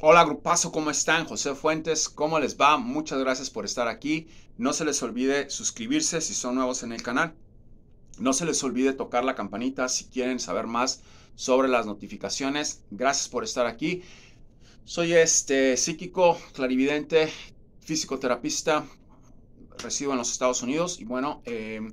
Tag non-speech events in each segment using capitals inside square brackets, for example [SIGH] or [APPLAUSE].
Hola grupazo, ¿cómo están? José Fuentes, ¿cómo les va? Muchas gracias por estar aquí. No se les olvide suscribirse si son nuevos en el canal. No se les olvide tocar la campanita si quieren saber más sobre las notificaciones. Gracias por estar aquí. Soy este psíquico, clarividente, físico terapista, resido en los Estados Unidos y bueno, em,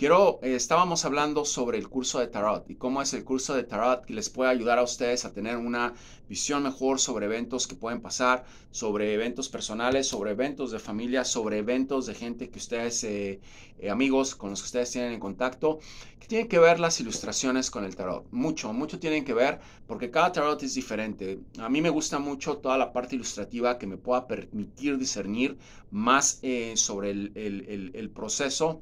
Quiero, eh, estábamos hablando sobre el curso de Tarot y cómo es el curso de Tarot que les puede ayudar a ustedes a tener una visión mejor sobre eventos que pueden pasar, sobre eventos personales, sobre eventos de familia, sobre eventos de gente que ustedes, eh, eh, amigos con los que ustedes tienen en contacto, que tienen que ver las ilustraciones con el Tarot. Mucho, mucho tienen que ver porque cada Tarot es diferente. A mí me gusta mucho toda la parte ilustrativa que me pueda permitir discernir más sobre el, el proceso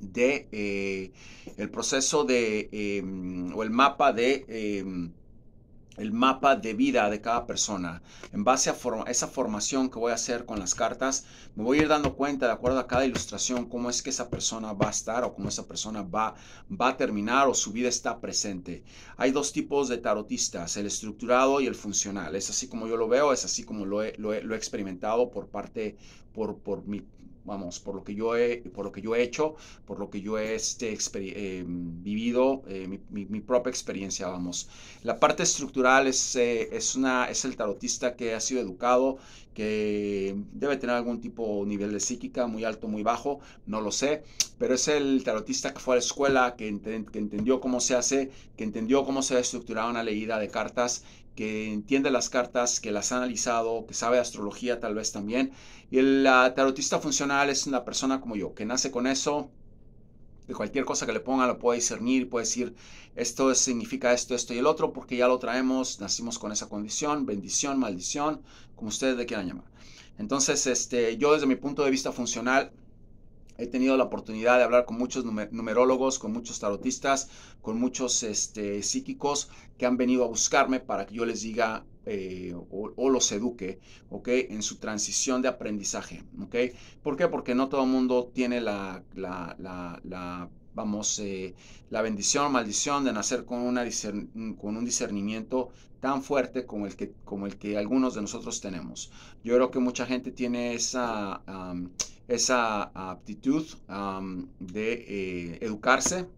de eh, el proceso de em, o el mapa de em, el mapa de vida de cada persona. En base a esa formación que voy a hacer con las cartas, me voy a ir dando cuenta de acuerdo a cada ilustración cómo es que esa persona va a estar o cómo esa persona va, va a terminar o su vida está presente. Hay dos tipos de tarotistas, el estructurado y el funcional. Es así como yo lo veo, es así como lo he, experimentado por parte, por, por mi, vamos, por lo que yo he, por lo que yo he hecho, por lo que yo he este, eh, vivido, eh, mi, propia experiencia, vamos. La parte estructural es, eh, es, una, es el tarotista que ha sido educado, que debe tener algún tipo nivel de psíquica, muy alto, muy bajo, no lo sé, pero es el tarotista que fue a la escuela, que, que entendió cómo se hace, que entendió cómo se estructuraba una leída de cartas que entiende las cartas, que las ha analizado, que sabe astrología tal vez también. Y el tarotista funcional es una persona como yo, que nace con eso, de cualquier cosa que le ponga lo puede discernir, puede decir esto significa esto, esto y el otro, porque ya lo traemos, nacimos con esa condición, bendición, maldición, como ustedes le quieran llamar. Entonces, este, yo desde mi punto de vista funcional, He tenido la oportunidad de hablar con muchos numerólogos, con muchos tarotistas, con muchos este, psíquicos que han venido a buscarme para que yo les diga eh, o, los eduque, ¿ok? En su transición de aprendizaje, ¿ok? ¿Por qué? Porque no todo el mundo tiene la, vamos, eh, la bendición o maldición de nacer con, una con un discernimiento tan fuerte como el, que, como el que algunos de nosotros tenemos. Yo creo que mucha gente tiene esa esa aptitud de eh, educarse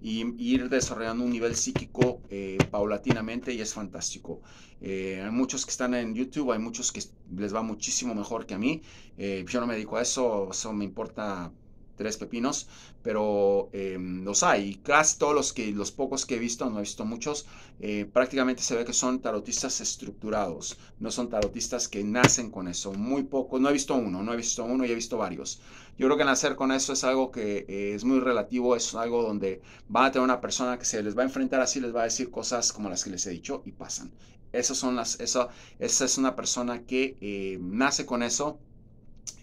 y, ir desarrollando un nivel psíquico eh, paulatinamente y es fantástico. Eh, hay muchos que están en YouTube, hay muchos que les va muchísimo mejor que a mí. yo no me dedico a eso, eso me importa tres pepinos, pero em, los hay. casi todos los, que, los pocos que he visto, no he visto muchos, eh, prácticamente se ve que son tarotistas estructurados, no son tarotistas que nacen con eso. Muy pocos, no he visto uno, no he visto uno y he visto varios. Yo creo que nacer con eso es algo que eh, es muy relativo, es algo donde van a tener una persona que se les va a enfrentar así, les va a decir cosas como las que les he dicho y pasan. Esas son las, esa es una persona que eh, nace con eso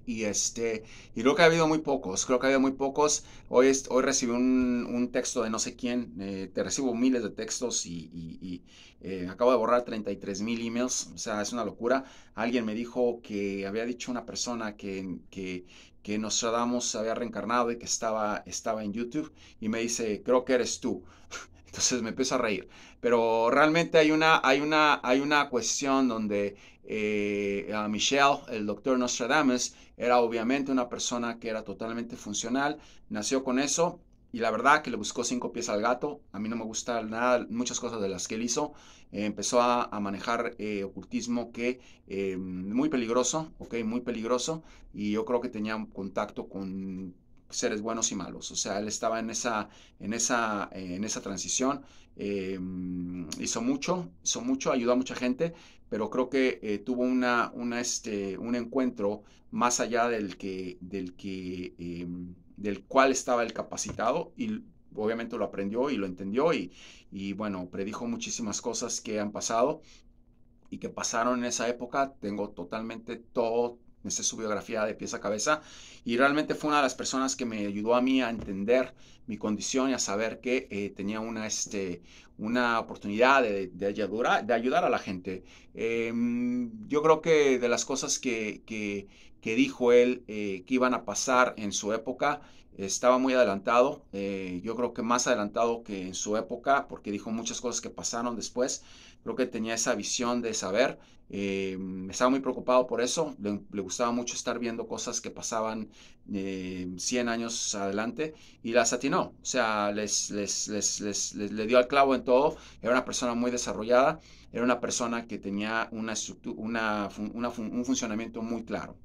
y este, y creo que ha habido muy pocos, creo que ha habido muy pocos. Hoy, recibí un, texto de no sé quién, eh, te recibo miles de textos y, eh, acabo de borrar 33 mil emails, o sea, es una locura. Alguien me dijo que había dicho una persona que, que, que damos había reencarnado y que estaba, estaba en YouTube y me dice, creo que eres tú. [LAUGHS] Entonces me empiezo a reír. Pero realmente hay una, hay una, hay una cuestión donde eh, a michelle el doctor Nostradamus, era obviamente una persona que era totalmente funcional, nació con eso y la verdad que le buscó cinco pies al gato. A mí no me gustan nada, muchas cosas de las que él hizo. Eh, empezó a, manejar eh, ocultismo que muy peligroso, ok, muy peligroso. Y yo creo que tenía contacto con seres buenos y malos. O sea, él estaba en esa, en esa, en esa transición. hizo mucho, hizo mucho, ayudó a mucha gente, pero creo que eh, tuvo una, una, este, un encuentro más allá del, que, del, que, em, del cual estaba el capacitado y obviamente lo aprendió y lo entendió y, y bueno, predijo muchísimas cosas que han pasado y que pasaron en esa época. Tengo totalmente todo, me su biografía de pies a cabeza y realmente fue una de las personas que me ayudó a mí a entender mi condición y a saber que eh, tenía una, este, una oportunidad de, de, ayudar, de ayudar a la gente. Em, yo creo que de las cosas que, que, dijo él eh, que iban a pasar en su época estaba muy adelantado, eh, yo creo que más adelantado que en su época, porque dijo muchas cosas que pasaron después, creo que tenía esa visión de saber, em, estaba muy preocupado por eso, le, gustaba mucho estar viendo cosas que pasaban 100 em, años adelante y las atinó, o sea, les, le dio al clavo en todo, era una persona muy desarrollada, era una persona que tenía una, un funcionamiento muy claro.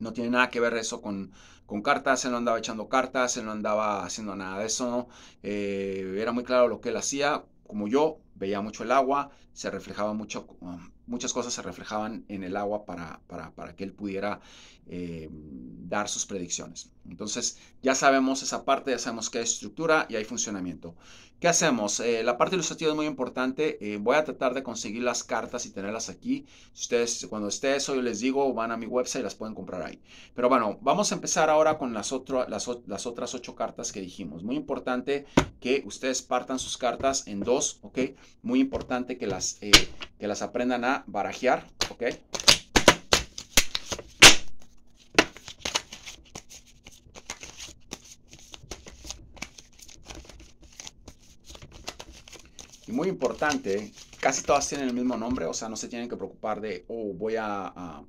No tiene nada que ver eso con con cartas, él no andaba echando cartas, él no andaba haciendo nada de eso. Eh, era muy claro lo que él hacía. Como yo, veía mucho el agua, se reflejaba mucho, um, muchas cosas se reflejaban en el agua para, para, que él pudiera eh, dar sus predicciones. Entonces, ya sabemos esa parte, ya sabemos que hay estructura y hay funcionamiento. ¿Qué hacemos? Eh, la parte ilustrativa es muy importante. Eh, voy a tratar de conseguir las cartas y tenerlas aquí. Si ustedes, cuando esté eso, yo les digo, van a mi website y las pueden comprar ahí. Pero bueno, vamos a empezar ahora con las, otras ocho cartas que dijimos. Muy importante que ustedes partan sus cartas en dos, ¿ok? Muy importante que las, eh, que las aprendan a barajear, ¿ok? muy importante, casi todas tienen el mismo nombre, o sea, no se tienen que preocupar de, oh, voy a...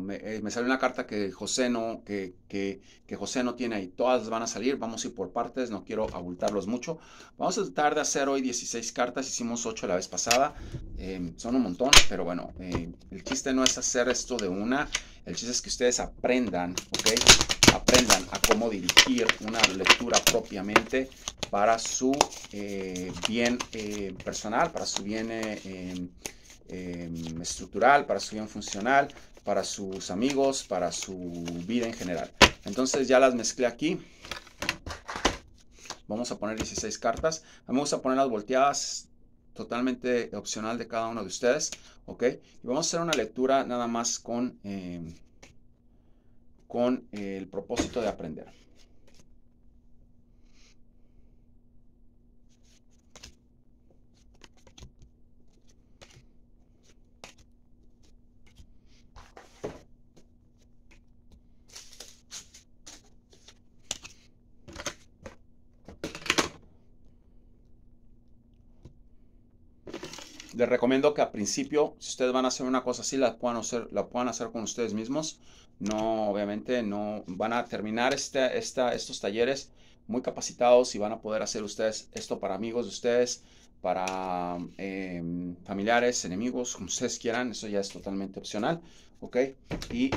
me, eh, sale una carta que José no, que, que, José no tiene ahí. Todas van a salir, vamos a ir por partes, no quiero abultarlos mucho. Vamos a tratar de hacer hoy 16 cartas, hicimos 8 la vez pasada. Em, son un montón, pero bueno, eh, el chiste no es hacer esto de una, el chiste es que ustedes aprendan, ¿ok? aprendan a cómo dirigir una lectura propiamente para su eh, bien eh, personal, para su bien eh, em, em, estructural, para su bien funcional, para sus amigos, para su vida en general. Entonces ya las mezclé aquí. Vamos a poner 16 cartas. Vamos A poner las volteadas totalmente opcional de cada uno de ustedes. ¿Ok? Y vamos a hacer una lectura nada más con... Em, con el propósito de aprender. les recomiendo que al principio, si ustedes van a hacer una cosa así, la puedan hacer, la puedan hacer con ustedes mismos. No, obviamente, no van a terminar este, esta, estos talleres muy capacitados y van a poder hacer ustedes esto para amigos de ustedes, para em, familiares, enemigos, como ustedes quieran, eso ya es totalmente opcional, ¿ok? Y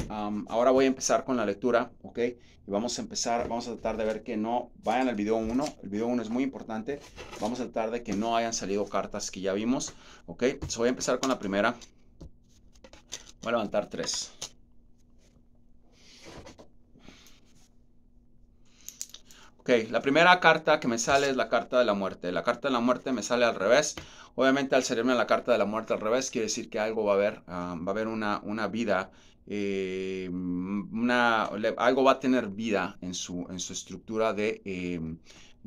ahora voy a empezar con la lectura, ¿ok? Y vamos a empezar, vamos a tratar de ver que no vayan al video 1, el video 1 es muy importante, vamos a tratar de que no hayan salido cartas que ya vimos, ¿ok? entonces voy a empezar con la primera, voy a levantar tres. la primera carta que me sale es la carta de la muerte. La carta de la muerte me sale al revés. Obviamente al salirme la carta de la muerte al revés quiere decir que algo va a haber, ah, va a haber una, una vida, eh, una, algo va a tener vida en su, en su estructura de... Eh,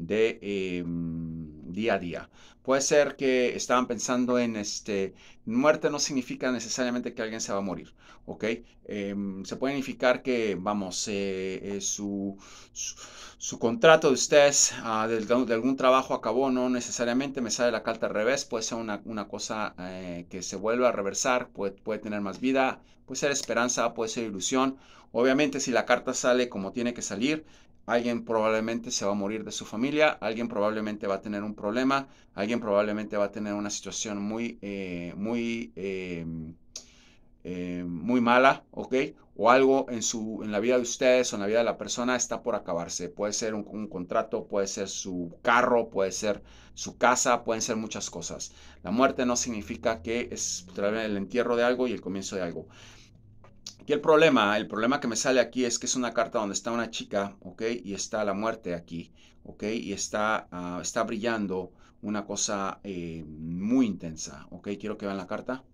de em, día a día. Puede ser que estaban pensando en este, muerte no significa necesariamente que alguien se va a morir, ¿ok? Em, se puede significar que, vamos, eh, eh, su, su, contrato de ustedes, ah, de, algún trabajo acabó, no necesariamente me sale la carta al revés, puede ser una, cosa eh, que se vuelva a reversar, puede, puede tener más vida, puede ser esperanza, puede ser ilusión. Obviamente si la carta sale como tiene que salir, alguien probablemente se va a morir de su familia, alguien probablemente va a tener un problema, alguien probablemente va a tener una situación muy, eh, muy, em, em, muy mala, ¿ok? O algo en, su, en la vida de ustedes o en la vida de la persona está por acabarse. Puede ser un, un contrato, puede ser su carro, puede ser su casa, pueden ser muchas cosas. La muerte no significa que es el entierro de algo y el comienzo de algo. Aquí el problema, el problema que me sale aquí es que es una carta donde está una chica, ¿ok? Y está la muerte aquí, ¿ok? Y está, ah, está brillando una cosa eh, muy intensa, ¿ok? Quiero que vean la carta.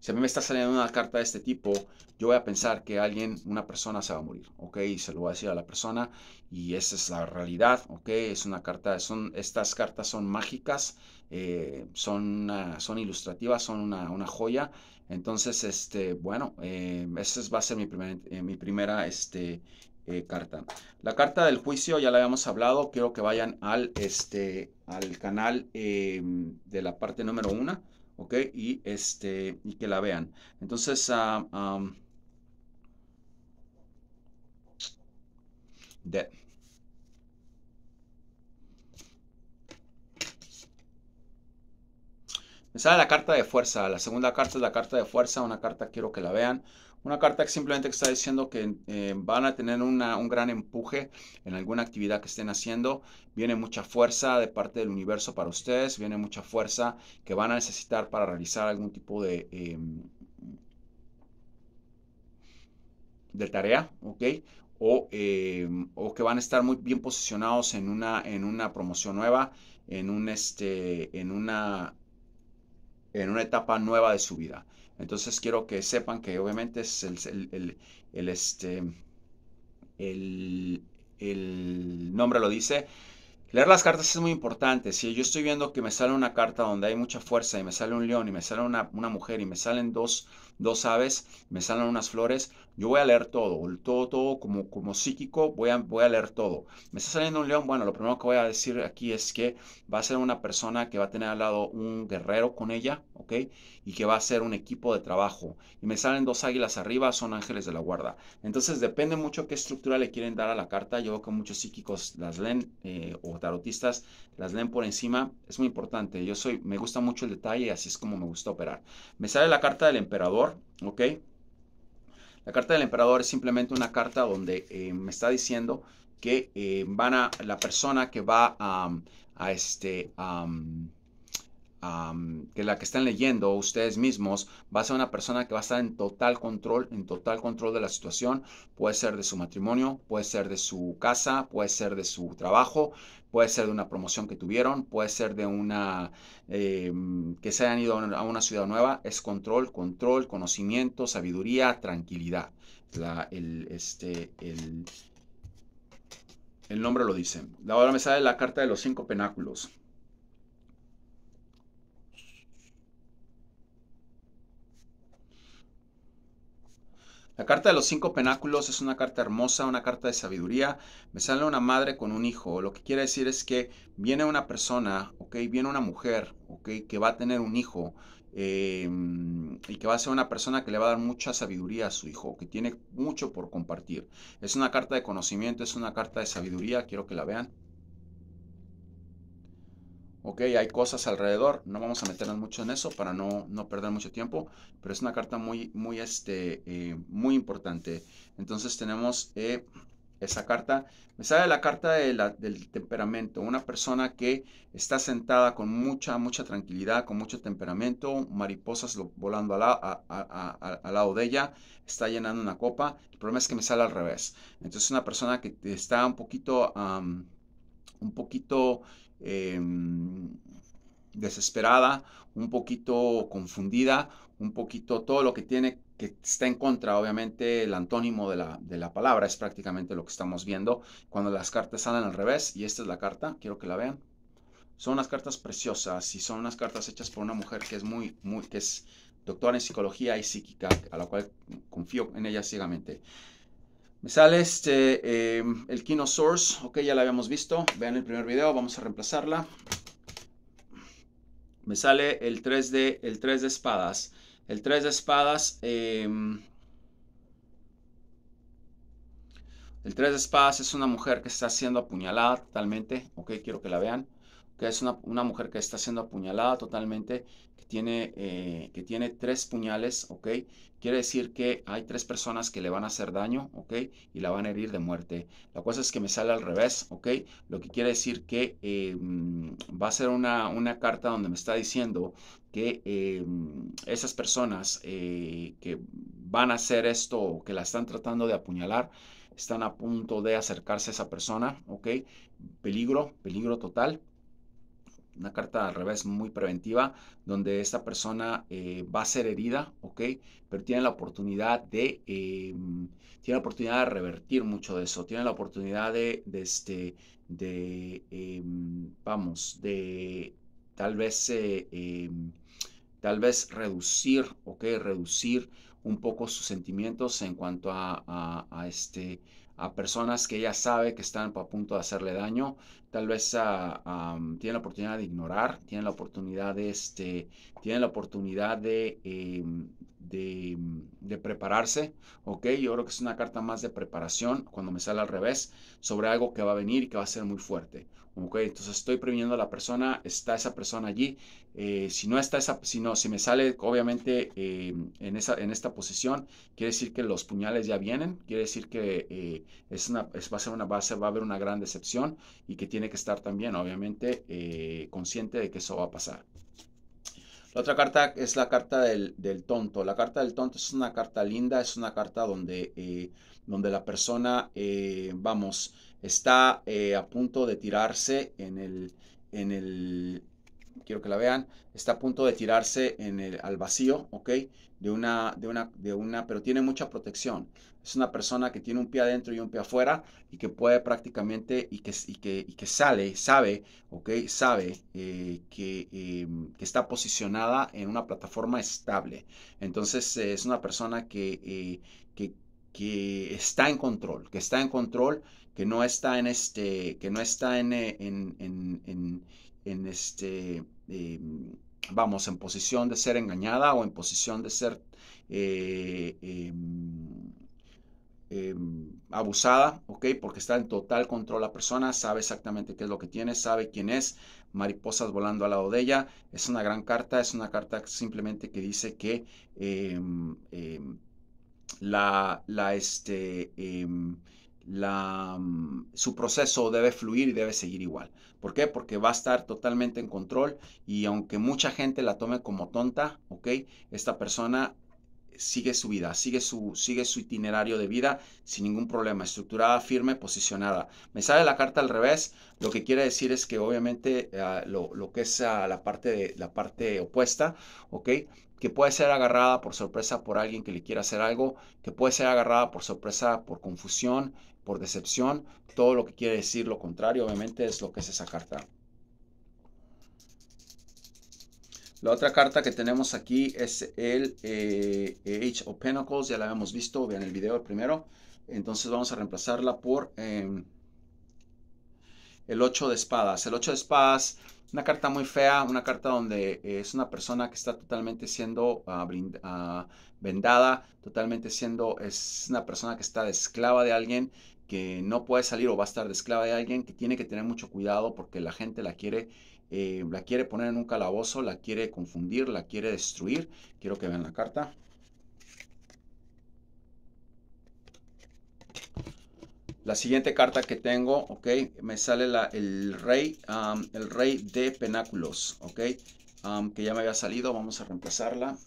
Si a mí me está saliendo una carta de este tipo, yo voy a pensar que alguien, una persona se va a morir, ¿ok? Y se lo voy a decir a la persona y esa es la realidad, ¿ok? Es una carta, son, estas cartas son mágicas, eh, son, son ilustrativas, son una, una joya entonces, este, bueno, eh, esa va a ser mi, eh, mi primera este, eh, carta. La carta del juicio ya la habíamos hablado. Quiero que vayan al, este, al canal eh, de la parte número uno ¿ok? Y, este, y que la vean. Entonces, ah, de sale la carta de fuerza. La segunda carta es la carta de fuerza. Una carta quiero que la vean. Una carta que simplemente está diciendo que eh, van a tener un gran empuje en alguna actividad que estén haciendo. Viene mucha fuerza de parte del universo para ustedes. Viene mucha fuerza que van a necesitar para realizar algún tipo de, em, de tarea. ¿Ok? Em, o, que van a estar muy bien posicionados en una, en una promoción nueva, en, un, este, en una en una etapa nueva de su vida. Entonces quiero que sepan que obviamente es este, el, el nombre lo dice, Leer las cartas es muy importante. Si yo estoy viendo que me sale una carta donde hay mucha fuerza y me sale un león y me sale una, una mujer y me salen dos, dos aves, me salen unas flores, yo voy a leer todo, todo, todo como, como psíquico, voy a, voy a leer todo. Me está saliendo un león, bueno, lo primero que voy a decir aquí es que va a ser una persona que va a tener al lado un guerrero con ella, ¿ok? Y que va a ser un equipo de trabajo. Y me salen dos águilas arriba, son ángeles de la guarda. Entonces depende mucho qué estructura le quieren dar a la carta. Yo veo que muchos psíquicos las leen eh, o tarotistas las leen por encima. Es muy importante. Yo soy, me gusta mucho el detalle así es como me gusta operar. Me sale la carta del emperador ¿ok? La carta del emperador es simplemente una carta donde eh, me está diciendo que eh, van a, la persona que va a, este, que la que están leyendo ustedes mismos, va a ser una persona que va a estar en total control, en total control de la situación. Puede ser de su matrimonio, puede ser de su casa, puede ser de su trabajo, Puede ser de una promoción que tuvieron, puede ser de una eh, mm, que se hayan ido a una ciudad nueva. Es control, control, conocimiento, sabiduría, tranquilidad. el, este, el, el nombre lo dice. Ahora me sale la carta de los cinco penáculos. La carta de los cinco penáculos es una carta hermosa, una carta de sabiduría. Me sale una madre con un hijo. Lo que quiere decir es que viene una persona, ¿ok? Viene una mujer, ¿ok? Que va a tener un hijo. Eh, y que va a ser una persona que le va a dar mucha sabiduría a su hijo, que tiene mucho por compartir. Es una carta de conocimiento, es una carta de sabiduría, quiero que la vean. Ok, hay cosas alrededor, no vamos a meternos mucho en eso para no, perder mucho tiempo, pero es una carta muy, muy, este, eh, muy importante. Entonces tenemos eh, esa carta, me sale la carta del temperamento, una persona que está sentada con mucha, mucha tranquilidad, con mucho temperamento, mariposas volando al lado de ella, está llenando una copa, el problema es que me sale al revés. Entonces una persona que está un poquito un poquito em, desesperada, un poquito confundida, un poquito todo lo que tiene que está en contra, obviamente el antónimo de la, de la palabra es prácticamente lo que estamos viendo cuando las cartas salen al revés y esta es la carta, quiero que la vean. Son unas cartas preciosas y son unas cartas hechas por una mujer que es muy, muy, que es doctora en psicología y psíquica, a la cual confío en ella ciegamente. Me sale este, em, el Kino Source. Ok, ya la habíamos visto. Vean el primer video, vamos a reemplazarla. Me sale el 3 de, el 3 de espadas. El 3 de espadas. Em, el 3 de espadas es una mujer que está siendo apuñalada totalmente. Ok, quiero que la vean que es una, mujer que está siendo apuñalada totalmente, que tiene, eh, que tiene tres puñales, ¿ok? Quiere decir que hay tres personas que le van a hacer daño, ¿ok? Y la van a herir de muerte. La cosa es que me sale al revés, ¿ok? Lo que quiere decir que em, va a ser una, carta donde me está diciendo que em, esas personas eh, que van a hacer esto que la están tratando de apuñalar, están a punto de acercarse a esa persona, ¿ok? Peligro, peligro total, una carta al revés muy preventiva, donde esta persona eh, va a ser herida, ¿ok? Pero tiene la oportunidad de, eh, tiene la oportunidad de revertir mucho de eso, tiene la oportunidad de, este, de, eh, vamos, de tal vez, tal vez reducir, ¿ok? Reducir un poco sus sentimientos en cuanto a este, a personas que ella sabe que están a punto de hacerle daño. Tal vez ah, tiene la oportunidad de ignorar, tiene la oportunidad de, este, tiene la oportunidad de, em, de, mm, de, prepararse, ¿ok? Yo creo que es una carta más de preparación, cuando me sale al revés, sobre algo que va a venir y que va a ser muy fuerte. Ok, entonces estoy previniendo a la persona, está esa persona allí. Eh, si no está esa, si no, si me sale obviamente eh, en, esa, en esta posición, quiere decir que los puñales ya vienen, quiere decir que eh, es va a una va a haber una gran decepción y que tiene que estar también, obviamente, consciente de que eso va a pasar. La otra carta es la carta del, tonto. La carta del tonto es una carta linda, es una carta donde donde la persona, eh, vamos, está eh, a punto de tirarse en el, en el, quiero que la vean, está a punto de tirarse en el, al vacío, ¿ok? De una, de una, de una, pero tiene mucha protección. Es una persona que tiene un pie adentro y un pie afuera y que puede prácticamente y que, que, que sale, sabe, ¿ok? Sabe eh, em, que, está posicionada en una plataforma estable. Entonces es una persona que, que, que está en control, que está en control, que no está en este, que no está en, eh, en, en, en, este, em, vamos, en posición de ser engañada o en posición de ser eh, em, em, abusada, ¿ok? Porque está en total control la persona, sabe exactamente qué es lo que tiene, sabe quién es, mariposas volando al lado de ella, es una gran carta, es una carta simplemente que dice que la, la, este, em, la, mm, su proceso debe fluir y debe seguir igual. ¿Por qué? Porque va a estar totalmente en control y aunque mucha gente la tome como tonta, ¿ok? Esta persona sigue su vida, sigue su, sigue su itinerario de vida sin ningún problema, estructurada, firme, posicionada. Me sale la carta al revés, lo que quiere decir es que obviamente ah, lo, que es ah, la, parte de, la parte opuesta, ¿ok? que puede ser agarrada por sorpresa por alguien que le quiera hacer algo, que puede ser agarrada por sorpresa por confusión, por decepción, todo lo que quiere decir lo contrario, obviamente es lo que es esa carta. La otra carta que tenemos aquí es el eh, Age of Pentacles, ya la habíamos visto, en el video primero. Entonces vamos a reemplazarla por... Em, el 8 de espadas. El 8 de espadas, una carta muy fea, una carta donde eh, es una persona que está totalmente siendo ah, ah, vendada, totalmente siendo, es una persona que está de esclava de alguien, que no puede salir o va a estar de esclava de alguien, que tiene que tener mucho cuidado porque la gente la quiere. Eh, la quiere poner en un calabozo, la quiere confundir, la quiere destruir. Quiero que vean la carta. La siguiente carta que tengo, ok, me sale la, el rey, el rey de penáculos, ok, que ya me había salido, vamos a reemplazarla.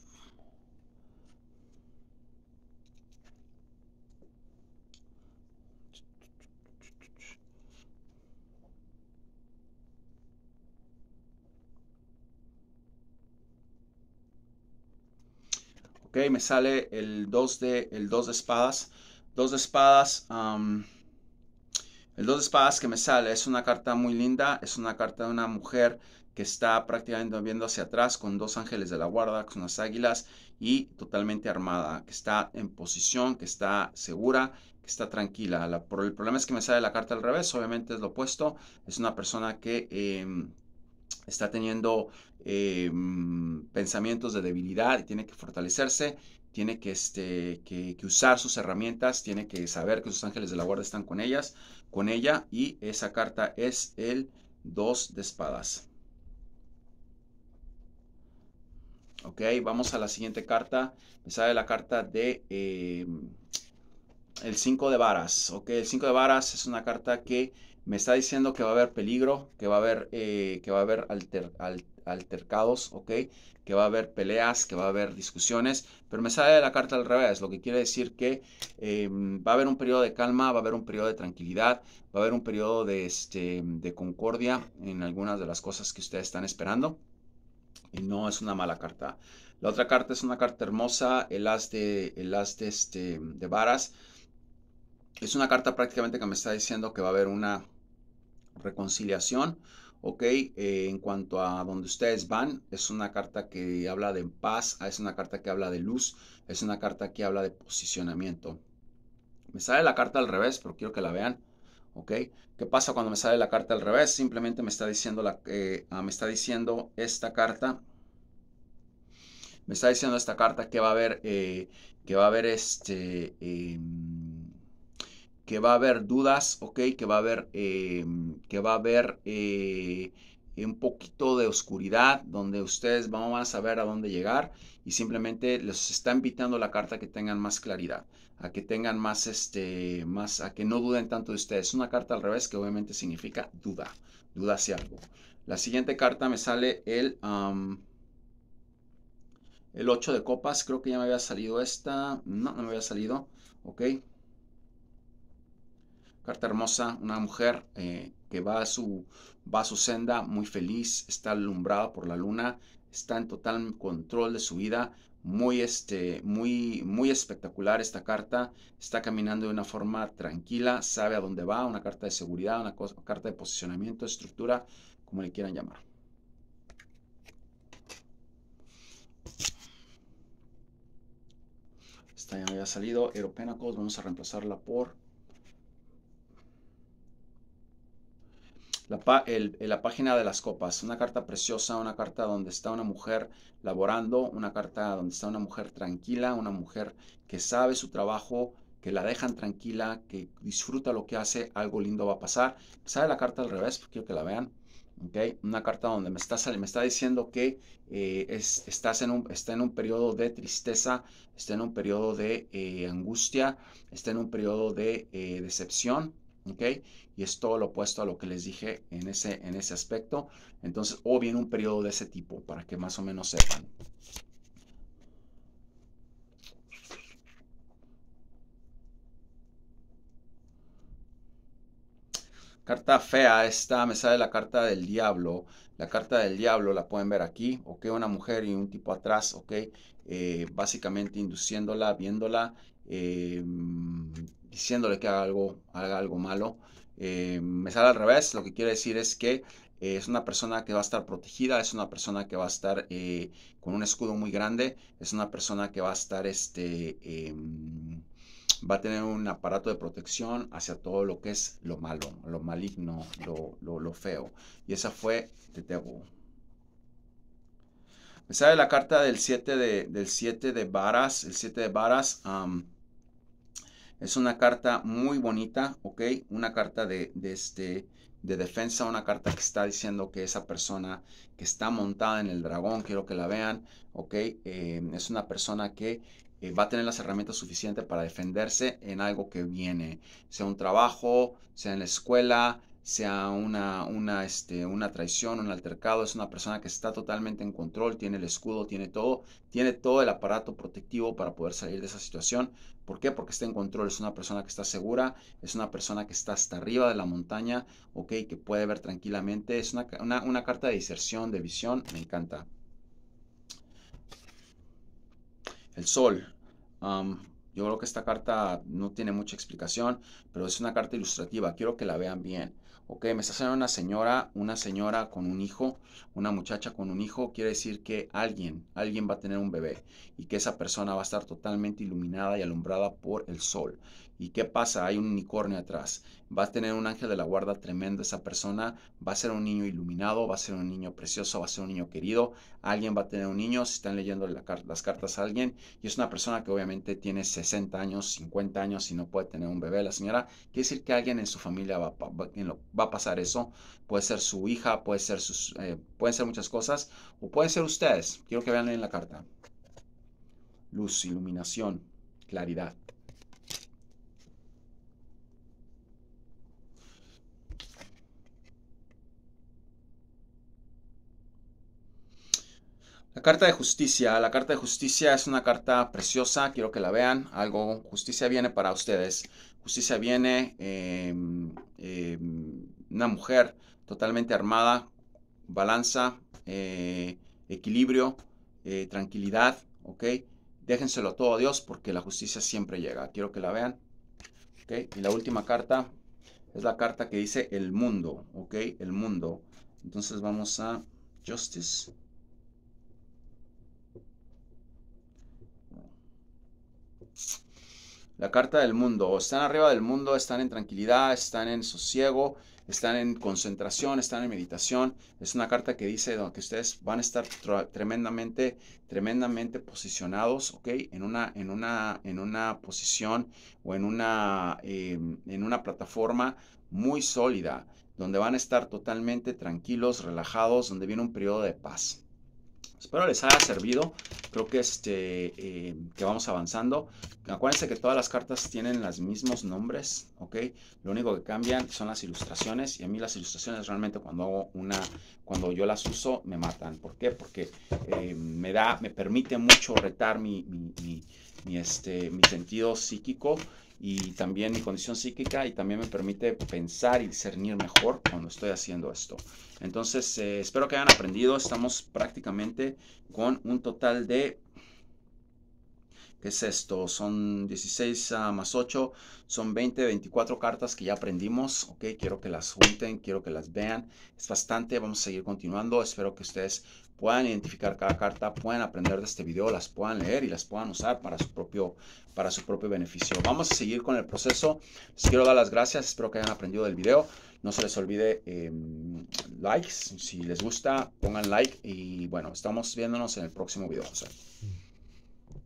Ok, me sale el 2 de, el dos de espadas. Dos de espadas. Um, el dos de espadas que me sale es una carta muy linda, es una carta de una mujer que está prácticamente viendo hacia atrás con dos ángeles de la guarda, con unas águilas y totalmente armada, que está en posición, que está segura, que está tranquila. el problema es que me sale la carta al revés, obviamente es lo opuesto, es una persona que em, está teniendo em, pensamientos de debilidad y tiene que fortalecerse tiene que, este, usar sus herramientas, tiene que saber que sus ángeles de la guarda están con ellas, con ella, y esa carta es el 2 de espadas. Ok, vamos a la siguiente carta. Me sale la carta de eh, el 5 de varas. Ok, el 5 de varas es una carta que me está diciendo que va a haber peligro, que va a haber, eh, que va a haber alter, altercados, ¿ok? Que va a haber peleas, que va a haber discusiones, pero me sale la carta al revés, lo que quiere decir que em, va a haber un periodo de calma, va a haber un periodo de tranquilidad, va a haber un periodo de, este, de concordia en algunas de las cosas que ustedes están esperando. Y no es una mala carta. La otra carta es una carta hermosa, el as de, el as de, este, de varas. Es una carta prácticamente que me está diciendo que va a haber una reconciliación, ¿ok? Eh, en cuanto a donde ustedes van, es una carta que habla de paz, ah, es una carta que habla de luz, es una carta que habla de posicionamiento. Me sale la carta al revés, pero quiero que la vean, ¿ok? ¿Qué pasa cuando me sale la carta al revés? Simplemente me está diciendo, la, eh, ah, me está diciendo esta carta. Me está diciendo esta carta que va a haber, eh, que va a haber este, em, que va a haber dudas, ¿ok? Que va a haber, em, que va a haber eh, un poquito de oscuridad donde ustedes van a saber a dónde llegar y simplemente les está invitando la carta a que tengan más claridad, a que tengan más, este, más, a que no duden tanto de ustedes. Es una carta al revés que obviamente significa duda, duda hacia algo. La siguiente carta me sale el, el 8 de copas, creo que ya me había salido esta, no, no me había salido, ok, Carta hermosa, una mujer eh, que va a, su, va su senda muy feliz, está alumbrada por la luna, está en total control de su vida. Muy, este, muy, muy espectacular esta carta. Está caminando de una forma tranquila, sabe a dónde va, una carta de seguridad, una carta de posicionamiento, estructura, como le quieran llamar. Esta ya había salido, Aeropénacos, vamos a reemplazarla por la, eh, la, página de las copas, una carta preciosa, una carta donde está una mujer laborando, una carta donde está una mujer tranquila, una mujer que sabe su trabajo, que la dejan tranquila, que disfruta lo que hace, algo lindo va a pasar. ¿Sabe la carta al revés? Pues, quiero que la vean. Okay. Una carta donde me está, me está diciendo que eh, estás en un, está en un periodo de tristeza, está en un periodo de eh, angustia, está en un periodo de decepción, ¿ok? Y es todo lo opuesto a lo que les dije en ese, en ese aspecto. Entonces, o bien un periodo de ese tipo, para que más o menos sepan. Carta fea, esta me sale la carta del diablo. La carta del diablo la pueden ver aquí, ok, una mujer y un tipo atrás, ok, eh, básicamente induciéndola, viéndola, eh, diciéndole que haga algo, haga algo malo. Eh, me sale al revés, lo que quiere decir es que eh, es una persona que va a estar protegida, es una persona que va a estar eh, con un escudo muy grande, es una persona que va a estar, este, em, va a tener un aparato de protección hacia todo lo que es lo malo, lo maligno, lo, lo, feo. Y esa fue tetebo Me sale la carta del 7 de, del de varas, el 7 de varas. Es una carta muy bonita, ¿ok? Una carta de, de, este, de defensa, una carta que está diciendo que esa persona que está montada en el dragón, quiero que la vean, ¿ok? Eh, es una persona que eh, va a tener las herramientas suficientes para defenderse en algo que viene, sea un trabajo, sea en la escuela, sea una, una, este, una traición, un altercado, es una persona que está totalmente en control, tiene el escudo, tiene todo, tiene todo el aparato protectivo para poder salir de esa situación. ¿Por qué? Porque está en control, es una persona que está segura, es una persona que está hasta arriba de la montaña, ok, que puede ver tranquilamente, es una, carta de diserción, de visión, me encanta. El sol. Um, yo creo que esta carta no tiene mucha explicación, pero es una carta ilustrativa. Quiero que la vean bien. Ok, me está saliendo una señora, una señora con un hijo, una muchacha con un hijo, quiere decir que alguien, alguien va a tener un bebé y que esa persona va a estar totalmente iluminada y alumbrada por el sol. ¿Y qué pasa? Hay un unicornio atrás. Va a tener un ángel de la guarda tremendo esa persona. Va a ser un niño iluminado, va a ser un niño precioso, va a ser un niño querido. Alguien va a tener un niño, si están leyendo las cartas a alguien. Y es una persona que obviamente tiene 60 años, 50 años y no puede tener un bebé. La señora quiere decir que alguien en su familia va, a pasar eso. Puede ser su hija, puede ser sus, eh, pueden ser muchas cosas. O pueden ser ustedes. Quiero que vean en la carta. Luz, iluminación, claridad. La carta de justicia. La carta de justicia es una carta preciosa, quiero que la vean. Algo, justicia viene para ustedes. Justicia viene em, em, una mujer totalmente armada, balanza, eh, equilibrio, eh, tranquilidad, ¿ok? Déjenselo todo a Dios porque la justicia siempre llega. Quiero que la vean. Y la última carta es la carta que dice el mundo, ¿ok? El mundo. Entonces vamos a Justice. La carta del mundo. Están arriba del mundo, están en tranquilidad, están en sosiego, están en concentración, están en meditación. Es una carta que dice que ustedes van a estar tremendamente, tremendamente posicionados, ¿ok? En una, en una, en una posición o en una, em, en una plataforma muy sólida, donde van a estar totalmente tranquilos, relajados, donde viene un periodo de paz. Espero les haya servido. Creo que este eh, que vamos avanzando. Acuérdense que todas las cartas tienen los mismos nombres, ¿ok? Lo único que cambian son las ilustraciones y a mí las ilustraciones realmente cuando hago una, cuando yo las uso me matan. ¿Por qué? Porque eh, me da, me permite mucho retar este, mi sentido psíquico y también mi condición psíquica y también me permite pensar y discernir mejor cuando estoy haciendo esto. Entonces, eh, espero que hayan aprendido. Estamos prácticamente con un total de... ¿Qué es esto? Son 16 más 8, son 20, 24 cartas que ya aprendimos, ¿ok? Quiero que las junten, quiero que las vean. Es bastante, vamos a seguir continuando. Espero que ustedes puedan identificar cada carta, pueden aprender de este video, las puedan leer y las puedan usar para su propio, para su propio beneficio. Vamos a seguir con el proceso. Les quiero dar las gracias, espero que hayan aprendido del video. No se les olvide em, likes, si les gusta, pongan like y bueno, estamos viéndonos en el próximo video, José.